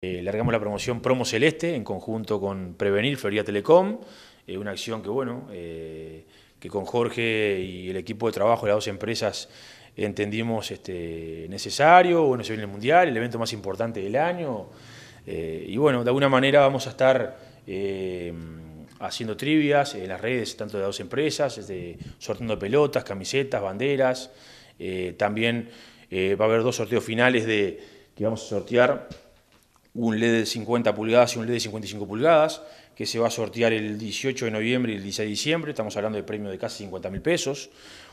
Eh, largamos la promoción Promo Celeste en conjunto con Prevenir, Feria Telecom, eh, una acción que, bueno, eh, que con Jorge y el equipo de trabajo de las dos empresas entendimos este, necesario. Bueno, se viene el Mundial, el evento más importante del año. y bueno, de alguna manera vamos a estar haciendo trivias en las redes, tanto de las dos empresas, este, sorteando pelotas, camisetas, banderas. también va a haber dos sorteos finales de, que vamos a sortear un LED de 50 pulgadas y un LED de 55 pulgadas, que se va a sortear el 18 de noviembre y el 16 de diciembre, estamos hablando de premio de casi 50 mil pesos,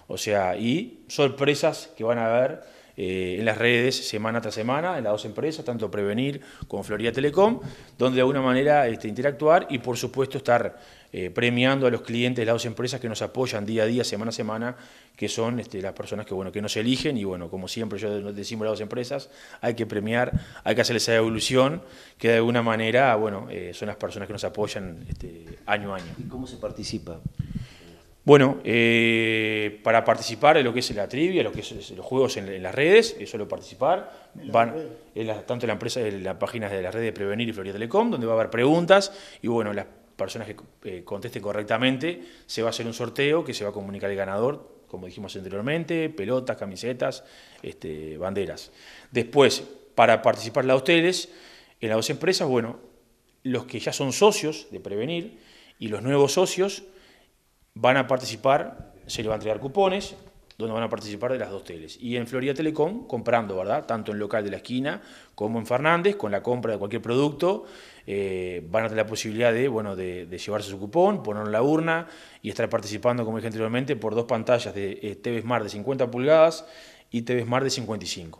o sea, y sorpresas que van a haber eh, en las redes semana tras semana, en las dos empresas, tanto Prevenir como Florida Telecom, donde de alguna manera este, interactuar y por supuesto estar eh, premiando a los clientes de las dos empresas que nos apoyan día a día, semana a semana, que son este, las personas que, bueno, que nos eligen y bueno, como siempre yo decimos las dos empresas, hay que premiar, hay que hacer esa evolución que de alguna manera, bueno, eh, son las personas que nos apoyan este, año a año. ¿Y cómo se participa? Bueno, eh, para participar en lo que es la trivia, lo que los juegos en, las redes, es solo participar. Van en tanto en la empresa, en las páginas de la red de Prevenir y Florida Telecom, donde va a haber preguntas y bueno, las personas que eh, contesten correctamente se va a hacer un sorteo que se va a comunicar el ganador, como dijimos anteriormente, pelotas, camisetas, este, banderas. Después, para participar la ustedes en las dos empresas, bueno, los que ya son socios de Prevenir y los nuevos socios van a participar, se le van a entregar cupones, donde van a participar de las dos teles. Y en Florida Telecom, comprando, ¿verdad? Tanto en local de la esquina como en Fernández, con la compra de cualquier producto, eh, van a tener la posibilidad de, bueno, de, llevarse su cupón, ponerlo en la urna y estar participando, como dije anteriormente, por dos pantallas de eh, TV Smart de 50 pulgadas y TV Smart de 55.